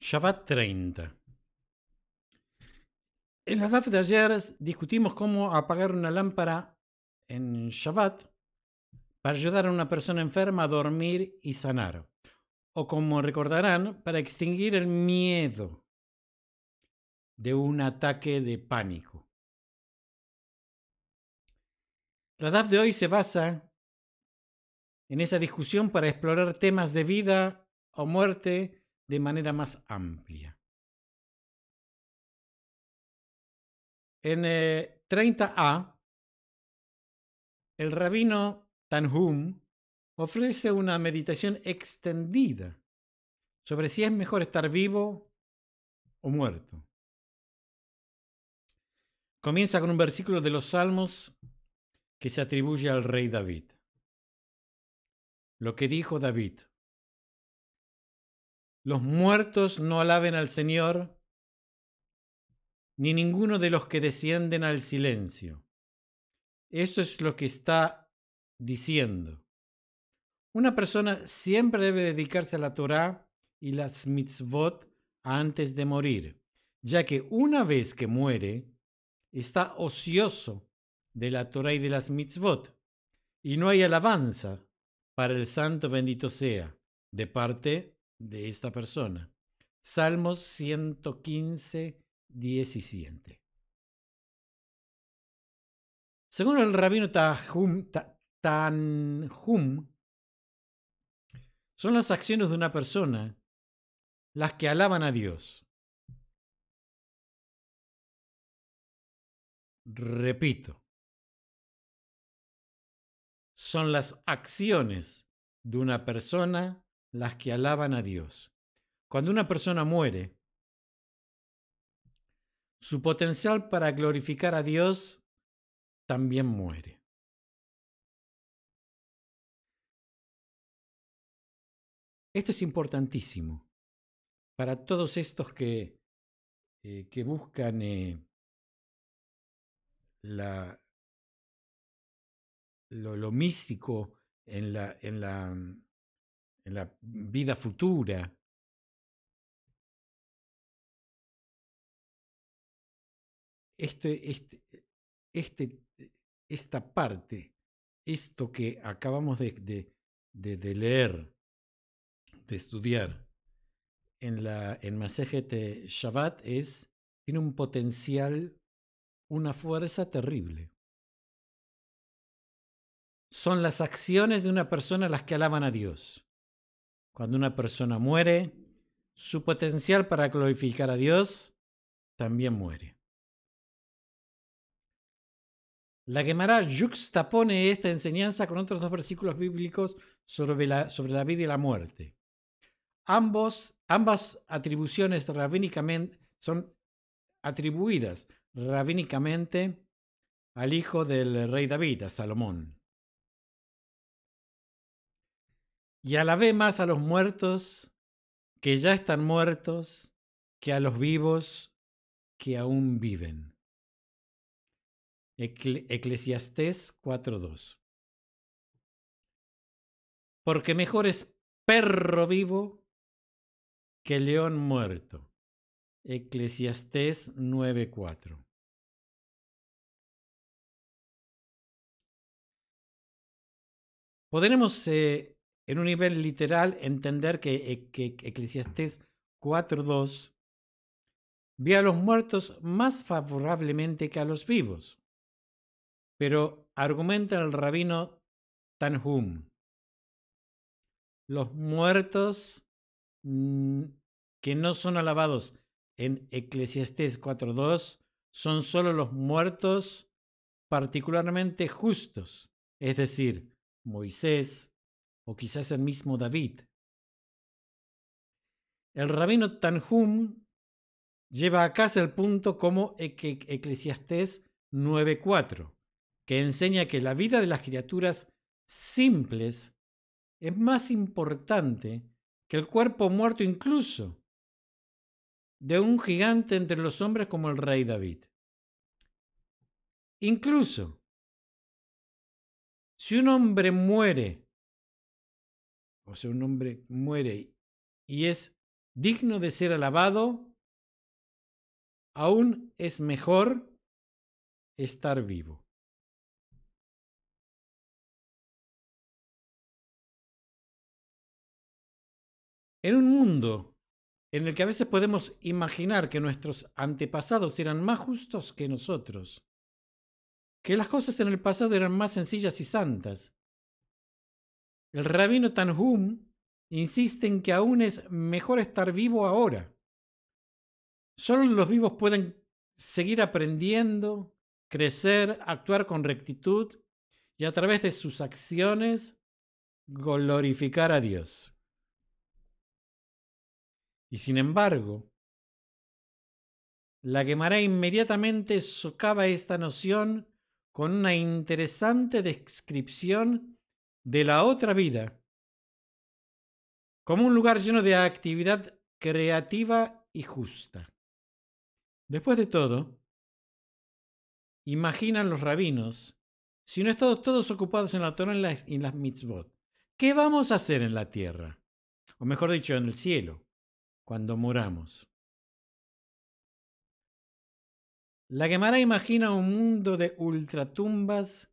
Shabbat 30. En la DAF de ayer discutimos cómo apagar una lámpara en Shabbat para ayudar a una persona enferma a dormir y sanar. O como recordarán, para extinguir el miedo de un ataque de pánico. La DAF de hoy se basa en esa discusión para explorar temas de vida o muerte de manera más amplia. En 30a, eh, el rabino Tanhum ofrece una meditación extendida sobre si es mejor estar vivo o muerto. Comienza con un versículo de los Salmos que se atribuye al rey David. Lo que dijo David, los muertos no alaben al Señor, ni ninguno de los que descienden al silencio. Esto es lo que está diciendo. Una persona siempre debe dedicarse a la Torá y las mitzvot antes de morir, ya que una vez que muere, está ocioso de la Torá y de las mitzvot, y no hay alabanza para el santo bendito sea de parte de esta persona. Salmos 115, 17. Según el rabino tanjum son las acciones de una persona las que alaban a Dios. Repito, son las acciones de una persona las que alaban a Dios. Cuando una persona muere, su potencial para glorificar a Dios también muere. Esto es importantísimo para todos estos que, eh, que buscan eh, la, lo, lo, místico en la, en la en la vida futura. Este, este, este, esta parte, esto que acabamos de, leer, de estudiar en la en de Shabbat es tiene un potencial, una fuerza terrible. Son las acciones de una persona las que alaban a Dios. Cuando una persona muere, su potencial para glorificar a Dios también muere. La Gemara juxtapone esta enseñanza con otros dos versículos bíblicos sobre la, sobre la vida y la muerte. Ambos, ambas atribuciones rabínicamente son atribuidas rabínicamente al hijo del rey David, a Salomón. y alabé más a los muertos que ya están muertos que a los vivos que aún viven. Eclesiastés 4.2. Porque mejor es perro vivo que león muerto. Eclesiastés 9.4. Podremos eh, en un nivel literal, entender que, eh, Eclesiastés 4.2 ve a los muertos más favorablemente que a los vivos. Pero argumenta el rabino Tanhum, los muertos mm, que no son alabados en Eclesiastés 4.2 son sólo los muertos particularmente justos, es decir, Moisés, o quizás el mismo David. El rabino Tanhum lleva a casa el punto como Ecclesiastes Eclesiastés 9.4, que enseña que la vida de las criaturas simples es más importante que el cuerpo muerto incluso de un gigante entre los hombres como el rey David. Incluso, si un hombre muere o sea, un hombre muere y es digno de ser alabado, aún es mejor estar vivo. En un mundo en el que a veces podemos imaginar que nuestros antepasados eran más justos que nosotros, que las cosas en el pasado eran más sencillas y santas, el rabino Tanhum insiste en que aún es mejor estar vivo ahora. Solo los vivos pueden seguir aprendiendo, crecer, actuar con rectitud y a través de sus acciones glorificar a Dios. Y sin embargo, la quemará inmediatamente socava esta noción con una interesante descripción de la otra vida como un lugar lleno de actividad creativa y justa. Después de todo, imaginan los rabinos, si no estamos todos ocupados en la Torah y en las, mitzvot, ¿qué vamos a hacer en la tierra? O mejor dicho, en el cielo, cuando moramos. La Gemara imagina un mundo de ultratumbas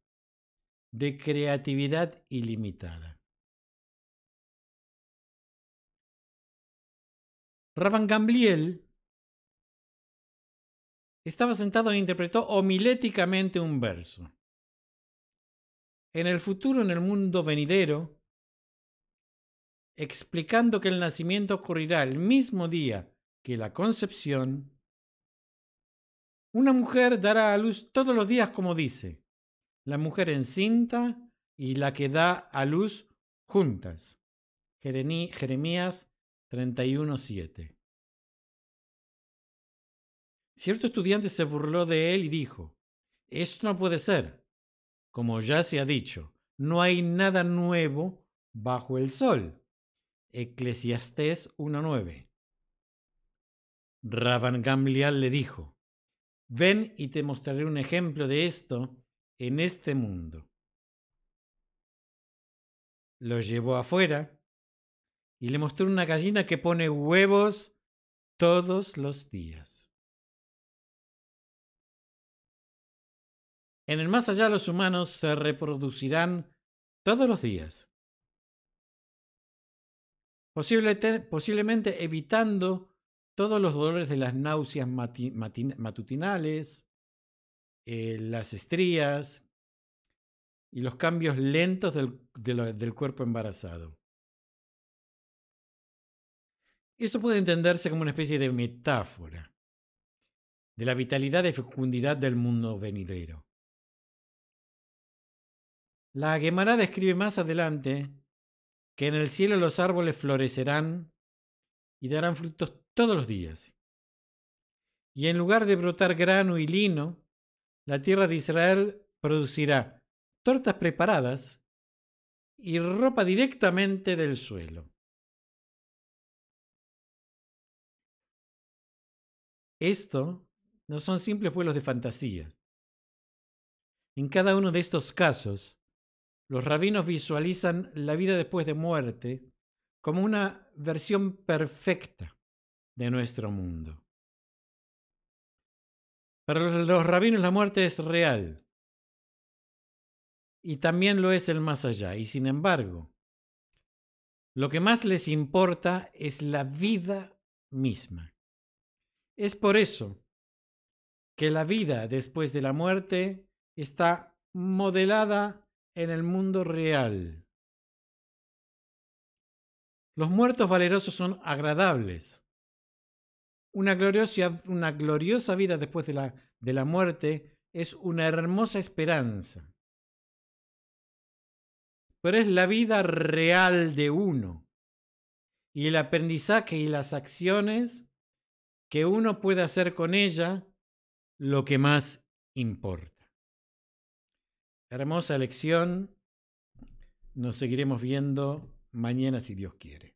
de creatividad ilimitada. Ravan Gambliel estaba sentado e interpretó homiléticamente un verso. En el futuro, en el mundo venidero, explicando que el nacimiento ocurrirá el mismo día que la concepción, una mujer dará a luz todos los días como dice, la mujer encinta y la que da a luz juntas. Jeremías 31:7. Cierto estudiante se burló de él y dijo, esto no puede ser. Como ya se ha dicho, no hay nada nuevo bajo el sol. Eclesiastés 1.9. Rabban Gamliel le dijo, ven y te mostraré un ejemplo de esto en este mundo. Lo llevó afuera y le mostró una gallina que pone huevos todos los días. En el más allá los humanos se reproducirán todos los días, posiblemente evitando todos los dolores de las náuseas matutinales, eh, las estrías y los cambios lentos del, cuerpo embarazado. Esto puede entenderse como una especie de metáfora de la vitalidad y fecundidad del mundo venidero. La Gemara describe más adelante que en el cielo los árboles florecerán y darán frutos todos los días. Y en lugar de brotar grano y lino, la tierra de Israel producirá tortas preparadas y ropa directamente del suelo. Esto no son simples vuelos de fantasía. En cada uno de estos casos, los rabinos visualizan la vida después de muerte como una versión perfecta de nuestro mundo. Para los rabinos la muerte es real. Y también lo es el más allá. Y sin embargo, lo que más les importa es la vida misma. Es por eso que la vida después de la muerte está modelada en el mundo real. Los muertos valerosos son agradables una gloriosa, una gloriosa vida después de la, de la muerte es una hermosa esperanza. Pero es la vida real de uno. Y el aprendizaje y las acciones que uno puede hacer con ella lo que más importa. Hermosa lección. Nos seguiremos viendo mañana si Dios quiere.